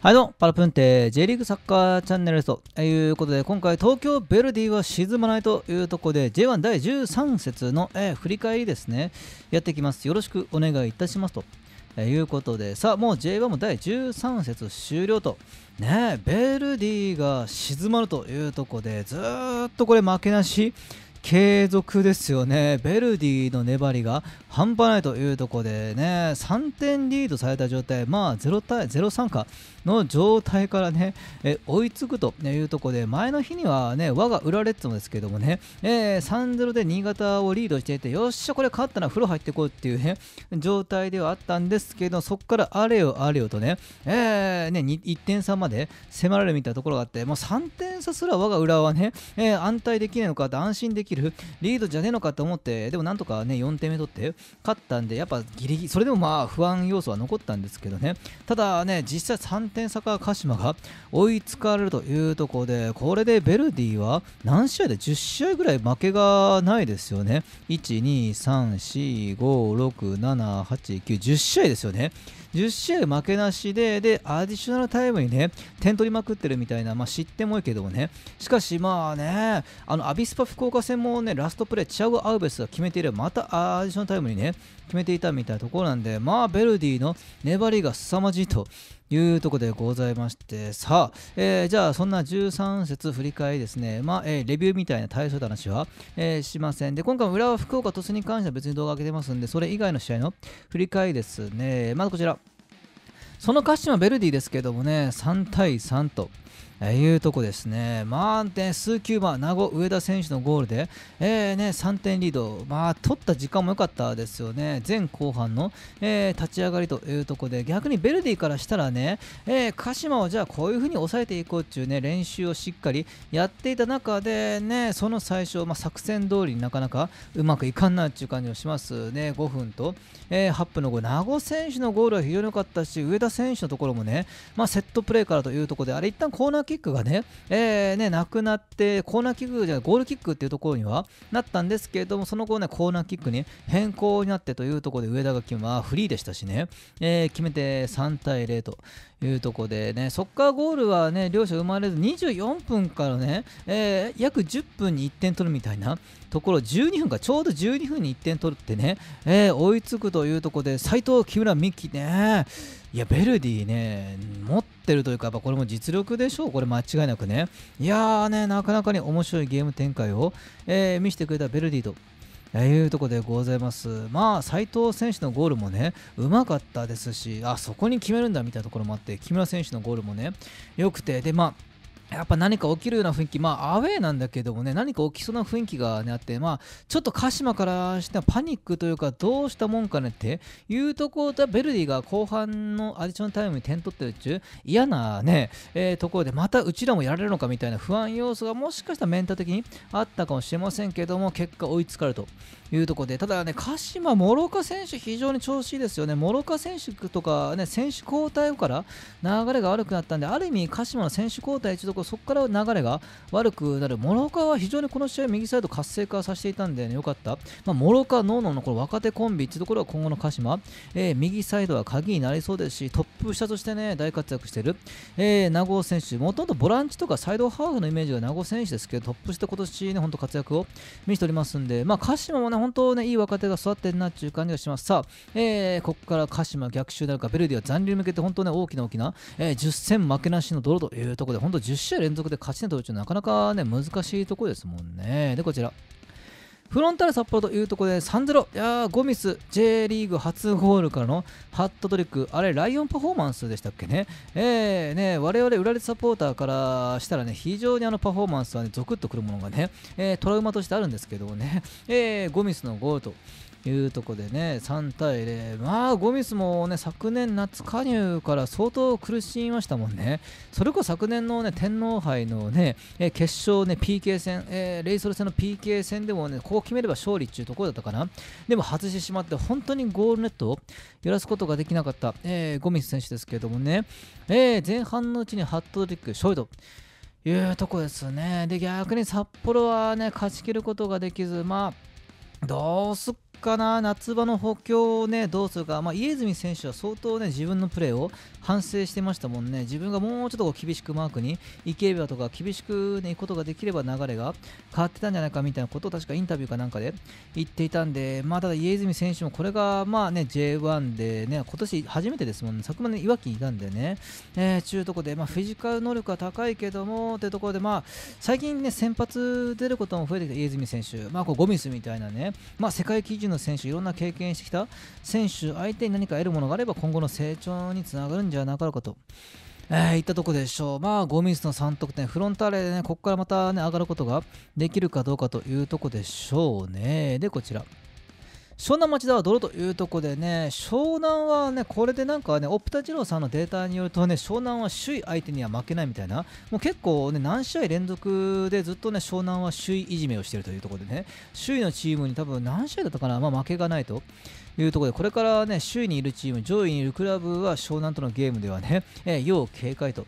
はいどうも、パラプンテ J リーグサッカーチャンネルですと。いうことで、今回東京ヴェルディは沈まないというところで、J1 第13節の、えー、振り返りですね、やっていきます。よろしくお願いいたしますと。えー、いうことで、さあ、もう J1 も第13節終了と。ねヴェルディが沈まるというところで、ずーっとこれ負けなし。継続ですよね、ベルディの粘りが半端ないというところでね3点リードされた状態まあ0対03かの状態からねえ追いつくというところで前の日にはね我が裏レッズもですけどもね、えー、3-0で新潟をリードしていてよっしゃこれ勝ったら風呂入っていこうっていうね状態ではあったんですけどそこからあれよあれよとね,、えーね、1点差まで迫られるみたいなところがあってもう3点差すら我が裏はね、えー、安泰できないのかと安心できるリードじゃねえのかと思ってでもなんとかね4点目取って勝ったんで、やっぱギリギリ、それでもまあ不安要素は残ったんですけどね、ただね、実際3点差から鹿島が追いつかれるというところで、これでベルディは何試合で10試合ぐらい負けがないですよね、1、2、3、4、5、6、7、8、9、10試合ですよね。10試合負けなしで、で、アディショナルタイムにね、点取りまくってるみたいな、まあ、失点もいいけどもね、しかしまあね、あのアビスパ福岡戦もね、ラストプレー、チアゴ・アウベスが決めていれば、またアディショナルタイムにね、決めていたみたいなところなんで、まあ、ベルディの粘りが凄まじいというところでございまして、さあ、えー、じゃあ、そんな13節振り返りですね、まあ、えー、レビューみたいな対象層話は、えー、しません。で、今回、も浦和福岡栖に関しては別に動画上げてますんで、それ以外の試合の振り返りですね、まずこちら。その鹿島ベルディですけどもね、3対3と。いうとこですね、満点数球番、名護上田選手のゴールで、えーね、3点リード、まあ、取った時間も良かったですよね、前後半の、えー、立ち上がりというところで、逆にベルディからしたらね、えー、鹿島をじゃあこういう風に抑えていこうっていう、ね、練習をしっかりやっていた中で、ね、その最初、まあ、作戦通りになかなかうまくいかんなっていう感じがしますね、5分と、えー、8分の5、名護選手のゴールは非常に良かったし、上田選手のところもね、まあ、セットプレーからというところで、あれ、一旦コーナーキックがね、えー、ね、なくなって、コーナーキックじゃない、ゴールキックっていうところにはなったんですけれども、その後ね、コーナーキックに変更になってというところで、上田が決ま、フリーでしたしね、えー、決めて3対0というとこでねそこかゴールはね両者生まれず24分からね、えー、約10分に1点取るみたいなところ12分かちょうど12分に1点取ってね、えー、追いつくというところで斎藤、木村、美樹ねいやベルディね持ってるというかやっぱこれも実力でしょうこれ間違いなくねいやーねなかなかに面白いゲーム展開を、えー、見せてくれたベルディとえいうとこでございます。まあ、斎藤選手のゴールもね、うまかったですし、あ、そこに決めるんだみたいなところもあって、木村選手のゴールもね、良くて、で、まあ、やっぱ何か起きるような雰囲気、まあ、アウェーなんだけどもね、何か起きそうな雰囲気が、ね、あって、まあ、ちょっと鹿島からしてはパニックというか、どうしたもんかねっていうところで、ベルディが後半のアディショナルタイムに点取ってるっちゅう、嫌なね、えー、ところで、またうちらもやられるのかみたいな不安要素がもしかしたらメンタル的にあったかもしれませんけども、結果追いつかれるというところで、ただね、鹿島、諸岡選手、非常に調子いいですよね、諸岡選手とか、ね、選手交代から流れが悪くなったんで、ある意味、鹿島の選手交代一度、そこから流れが悪くなる、諸岡は非常にこの試合、右サイド活性化させていたんで、ね、よかった、まあ、諸岡、ノーノーのこの若手コンビっていうところは今後の鹿島、えー、右サイドは鍵になりそうですし、トップ下としてね、大活躍してる、えー、名護選手、もともとボランチとかサイドハーフのイメージが名護選手ですけど、トップ下、今年ね、本当活躍を見せておりますんで、まあ、鹿島もね、本当ね、いい若手が育ってるなっていう感じがします。さあ、えー、ここから鹿島逆襲なるか、ベルディは残留に向けて本当ね、大きな大きな、えー、10戦負けなしの泥というところで、本当10試合連続で勝ち点取るというのはなかなかね、難しいところですもんね。で、こちら。フロンターレ札幌というところで3-0。いやー、ゴミス、J リーグ初ゴールからのハットトリック。あれ、ライオンパフォーマンスでしたっけね。えー、ね、我々、浦和サポーターからしたらね、非常にあのパフォーマンスはね、ゾクッとくるものがね、えー、トラウマとしてあるんですけどもね、えー、ゴミスのゴールと。いうとこでね3対0まあゴミスもね昨年夏加入から相当苦しみましたもんねそれこそ昨年のね天皇杯のね決勝ね PK 戦、えー、レイソル戦の PK 戦でもねこう決めれば勝利っていうところだったかなでも外してしまって本当にゴールネットを揺らすことができなかった、えー、ゴミス選手ですけれどもね、えー、前半のうちにハットトリック勝利というとこですねで逆に札幌はね勝ち切ることができずまあどうすっかな、夏場の補強を、ね、どうするか、まあ、家泉選手は相当、ね、自分のプレーを反省してましたもんね、自分がもうちょっと厳しくマークに池けばとか厳しく、ね、いくことができれば流れが変わってたんじゃないかみたいなことを確かインタビューかなんかで言っていたんで、まあ、ただ家泉選手もこれが、まあね、J1 で、ね、今年初めてですもんね、昨年、ね、いわきにいたんでね、えー、中とこで、まあ、フィジカル能力は高いけどもというところで、まあ、最近、ね、先発出ることも増えてきた家泉選手、まあ、こうゴミスみたいなね、まあ、世界基準人の選手いろんな経験してきた選手相手に何か得るものがあれば今後の成長につながるんじゃなかろうかと。えー、いったとこでしょう。まあ、ゴミスの3得点、フロンターレでね、ここからまたね、上がることができるかどうかというとこでしょうね。で、こちら。湘南町田は泥というとこでね、湘南はね、これでなんかね、オプタジローさんのデータによるとね、湘南は首位相手には負けないみたいな、もう結構ね、何試合連続でずっとね、湘南は首位いじめをしているというところでね、首位のチームに多分何試合だったかな、まあ、負けがないと。いうところでこれからね首位にいるチーム上位にいるクラブは湘南とのゲームではね、えー、要警戒と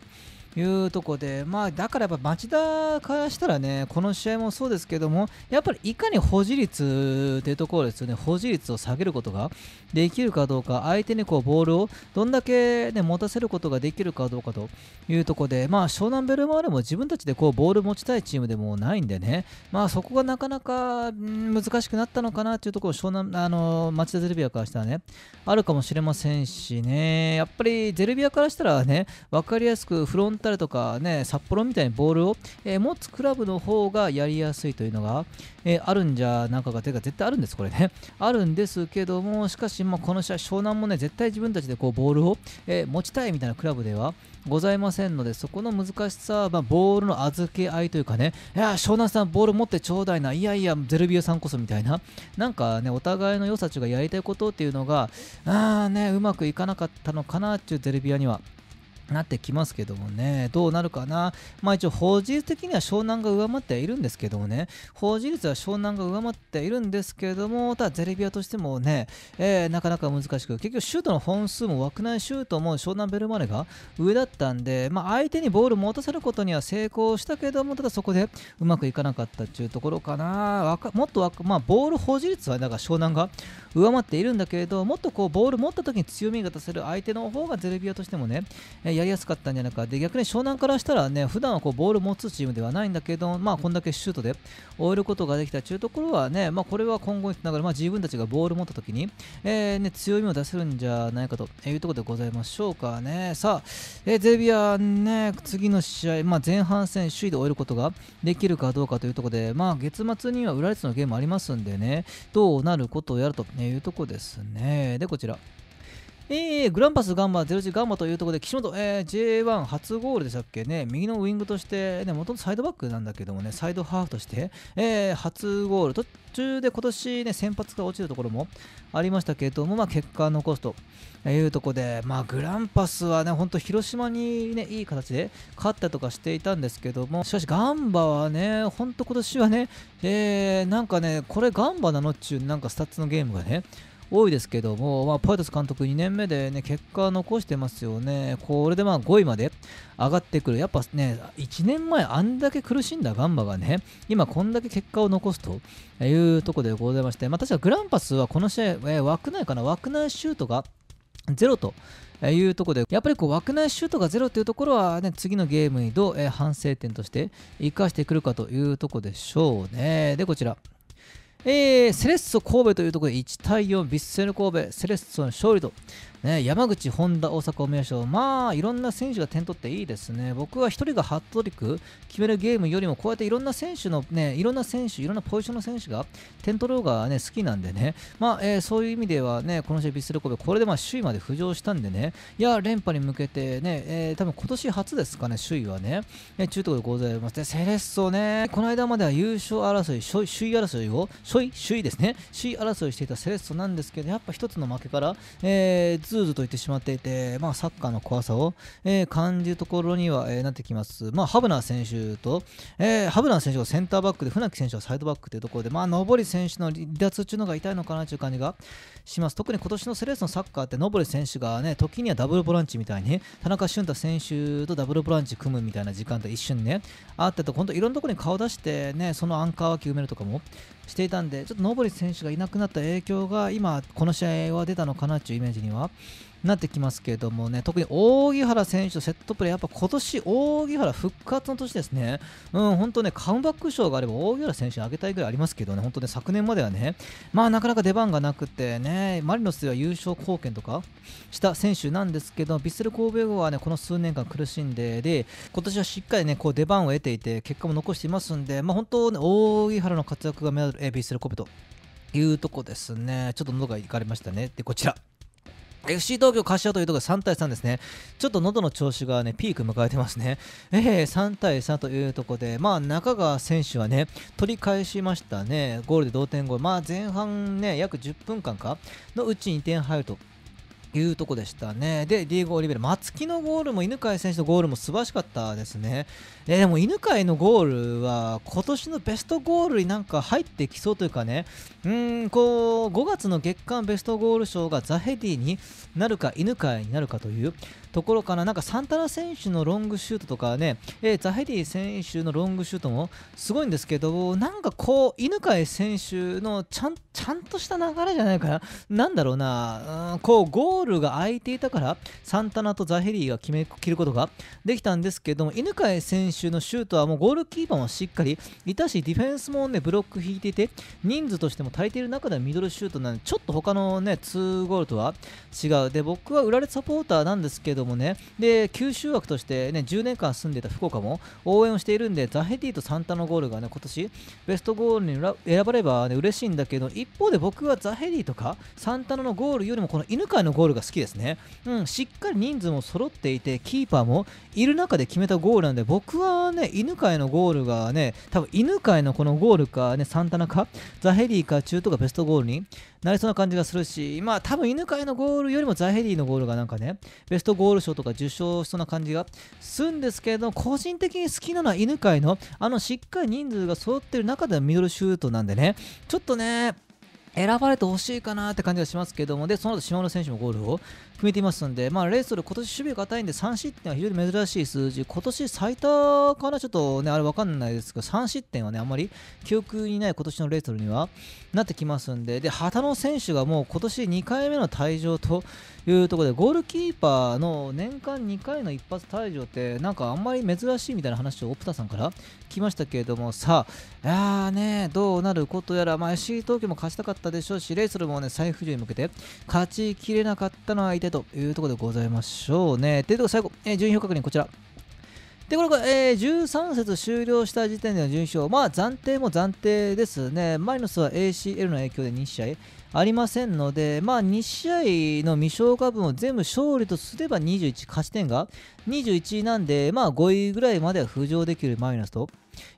いうとこで、まあ、だからやっぱ町田からしたらね、この試合もそうですけども、やっぱりいかに保持率っていうところですよね、保持率を下げることができるかどうか、相手にこうボールをどんだけ、ね、持たせることができるかどうかというところで、まあ、湘南ベルマーレも自分たちでこうボール持ちたいチームでもないんでね、まあ、そこがなかなか難しくなったのかなというところ、湘南あの町田ゼルビアからしたらね、あるかもしれませんしね、やっぱりゼルビアからしたらね、分かりやすくフロントタルとか、ね、札幌みたいにボールを、えー、持つクラブの方がやりやすいというのが、えー、あるんじゃなんかが、てか絶対あるんです、これね。あるんですけども、しかし、まあ、この試合、湘南もね、絶対自分たちでこうボールを、えー、持ちたいみたいなクラブではございませんので、そこの難しさは、まあ、ボールの預け合いというかね、いや、湘南さん、ボール持ってちょうだいな、いやいや、ゼルビアさんこそみたいな、なんかね、お互いの良さちがやりたいことっていうのが、あーね、うまくいかなかったのかなっていうゼルビアには。なってきますけどもね、どうなるかな、まあ一応、法事的には湘南が上回ってはいるんですけどもね、法事率は湘南が上回っているんですけども、ただゼレビアとしてもね、えー、なかなか難しく、結局シュートの本数も枠内シュートも湘南ベルマネが上だったんで、まあ、相手にボール持たせることには成功したけども、ただそこでうまくいかなかったっていうところかな、もっとまあ、ボール保持率はだから湘南が上回っているんだけれど、もっとこうボール持った時に強みが出せる相手の方がゼレビアとしてもね、えーやりやすかったんじゃないかで逆に湘南からしたらね普段はこうボール持つチームではないんだけど、まあ、こんだけシュートで終えることができたというところはね、まあ、これは今後につながる、まあ、自分たちがボール持った時に、えー、ね、強みを出せるんじゃないかというところでございましょうかねさあ、えー、ゼビアね次の試合、まあ、前半戦首位で終えることができるかどうかというところで、まあ、月末には浦和レッのゲームありますんでねどうなることをやるというところですねでこちらえー、グランパスガンマ、01ガンマというところで、岸本、えー、J1 初ゴールでしたっけね、右のウイングとして、ね、元のサイドバックなんだけどもね、サイドハーフとして、えー、初ゴール、途中で今年ね、先発が落ちるところもありましたけども、まあ、結果残すというところで、まあ、グランパスはね、本当、広島にね、いい形で勝ったとかしていたんですけども、しかし、ガンバはね、本当、今年はね、えー、なんかね、これガンバなのっちゅう、なんかスタッツのゲームがね、多いですけども、まあ、パイレス監督2年目で、ね、結果残してますよね、これでまあ5位まで上がってくる、やっぱね、1年前あんだけ苦しんだガンバがね、今こんだけ結果を残すというところでございまして、まあ、確かグランパスはこの試合、えー、枠内かな、枠内シュートが0というところで、やっぱりこう枠内シュートが0というところは、ね、次のゲームにどう、えー、反省点として生かしてくるかというところでしょうね。で、こちら。えー、セレッソ神戸というところで1対4、ヴィッセル神戸、セレッソの勝利とね、山口、本田、大阪、名誉賞、まあ、いろんな選手が点取っていいですね。僕は1人がハットリック決めるゲームよりも、こうやっていろんな選手の、ね、いろんな選手、いろんなポジションの選手が点取る方が、ね、好きなんでね、まあえー、そういう意味ではね、この試合、ヴィッセル神戸、これでまあ首位まで浮上したんでね、いや、連覇に向けてね、えー、多分今年初ですかね、首位はね、えー、中東でございます。で、セレッソね、この間までは優勝争い、首位争いを、首位、首位ですね、首位争いしていたセレッソなんですけど、やっぱ一つの負けから、えーツーズと言ってしまっていて、まあ、サッカーの怖さを、えー、感じるところには、えー、なってきます。まあ、ハブナー選手と、えー、ハブナー選手がセンターバックで、船木選手はサイドバックというところで、まあ、上り選手の離脱というのが痛いのかなという感じがします。特に今年のセレッソのサッカーって、上り選手がね、時にはダブルボランチみたいに、田中俊太選手とダブルボランチ組むみたいな時間と一瞬ね、あってと、本当いろんなところに顔出してね、そのアンカー脇埋めるとかもしていたんで、ちょっとノボリス選手がいなくなった影響が今、この試合は出たのかなというイメージにはなってきますけれどもね、特に木原選手とセットプレー、やっぱ今年、木原復活の年ですね、うん、本当ね、カウンバック賞があれば、扇原選手にあげたいぐらいありますけどね、本当ね、昨年まではね、まあなかなか出番がなくてね、マリノスでは優勝貢献とかした選手なんですけど、ヴィッセル神戸後はね、この数年間苦しんで、で、今年はしっかりね、こう出番を得ていて、結果も残していますんで、まあ本当、ね、扇原の活躍が目立つ、ヴィッセル神戸というとこですね、ちょっと喉がいかれましたね。で、こちら。FC 東京柏というところで3対3ですね。ちょっと喉の調子がね、ピーク迎えてますね。えー、3対3というところで、まあ、中川選手はね、取り返しましたね。ゴールで同点ゴール。まあ、前半ね、約10分間かのうちに点入ると。いうとこでしたね。で、ディーゴ・オリベル、松木のゴールも犬飼選手のゴールも素晴らしかったですね。えー、でも犬飼のゴールは今年のベストゴールになんか入ってきそうというかね、うん、こう、5月の月間ベストゴール賞がザヘディになるか犬飼になるかというところかな、なんかサンタナ選手のロングシュートとかね、えー、ザヘディ選手のロングシュートもすごいんですけど、なんかこう、犬飼選手のちゃんちゃんとした流れじゃないかな、なんだろうな、うん、こう、ゴールールが空いていたからサンタナとザヘリーが決め切ることができたんですけども犬飼選手のシュートはもうゴールキーパーもしっかりいたしディフェンスもねブロック引いていて人数としても足りている中でミドルシュートなんでちょっと他のね2ゴールとは違うで僕は浦和サポーターなんですけどもねで九州枠としてね10年間住んでた福岡も応援をしているんでザヘディとサンタのゴールがね今年ベストゴールに選ばればね嬉しいんだけど一方で僕はザヘリーとかサンタナのゴールよりもこの犬飼のゴールルが好きですね、うん、しっかり人数も揃っていてキーパーもいる中で決めたゴールなんで僕はね犬飼のゴールがね多分犬飼のこのゴールかねサンタナかザヘリーか中とかベストゴールになりそうな感じがするしまあ多分犬飼のゴールよりもザヘリーのゴールがなんかねベストゴール賞とか受賞しそうな感じがするんですけど個人的に好きなのは犬飼のあのしっかり人数が揃ってる中でのミドルシュートなんでねちょっとね選ばれてほしいかなって感じがしますけども、で、その後島村選手もゴールを決めていますので、まあ、レースで今年守備が硬いんで、3失点は非常に珍しい数字、今年最多かな、ちょっとね、あれ分かんないですけど、3失点はね、あんまり記憶にない今年のレースにはなってきますんで、で、旗野選手がもう今年2回目の退場というところで、ゴールキーパーの年間2回の一発退場って、なんかあんまり珍しいみたいな話をオプタさんから来ましたけれども、さあ、いやーね、どうなることやら、まあ、SC 東京も勝ちたかったったでしょうし、レイソルもね、再浮上に向けて、勝ちきれなかったのは相手というところでございましょうね。というとこ最後、えー、順位表確認、こちら。で、これ、が、えー、13節終了した時点での順位表、まあ、暫定も暫定ですね。マイナスは ACL の影響で2試合。ありませんので、まあ、2試合の未消化分を全部勝利とすれば21勝ち点が21なんで、まあ、5位ぐらいまでは浮上できるマイナスと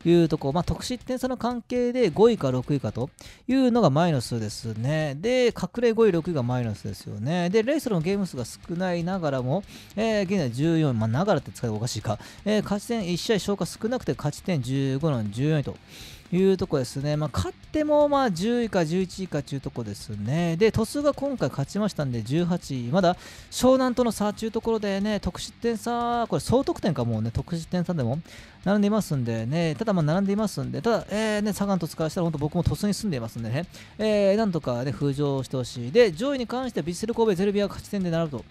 いうところ、まあ、得失点差の関係で5位か6位かというのがマイナスですね。で、隠れ5位、6位がマイナスですよね。で、レイソルのゲーム数が少ないながらも、えー、現在14まあ、ながらって使いおかしいか、えー、勝ち点1試合消化少なくて勝ち点15の14位と。いうとこですね、まあ、勝ってもまあ10位か11位かというとこですね、で、鳥栖が今回勝ちましたんで、18位、まだ湘南との差というところでね、得失点差、これ総得点かもうね、得失点差でも並んでいますんでね、ただまあ並んでいますんで、ただ、えー、ね、サガン鳥栖からしたら、本当僕も鳥栖に住んでいますんでね、えー、なんとかね、浮上してほしい、で、上位に関してはヴィッセル神戸、ゼルビアが勝ち点で並ぶと。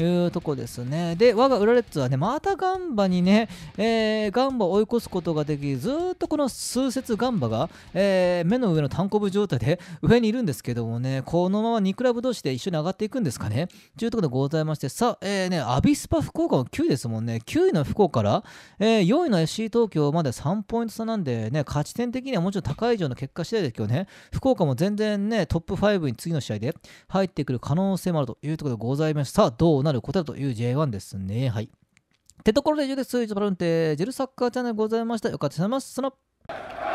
いうとこですね。で、我が浦レッズはね、またガンバにね、えー、ガンバを追い越すことができ、ずっとこの数節ガンバが、えー、目の上の単行部状態で 上にいるんですけどもね、このまま2クラブ同士で一緒に上がっていくんですかね。というところでございまして、さあ、えー、ね、アビスパ福岡も9位ですもんね、9位の福岡から、えー、4位の FC 東京まで3ポイント差なんでね、勝ち点的にはもちろん高い以上の結果次第ですけどね、福岡も全然ね、トップ5に次の試合で入ってくる可能性もあるというところでございまして、さあ、どうなることだという J1 ですね。はい。ってところで以上です。以上バルーンテジェルサッカーチャンネルございました。よかったとです。さよなら。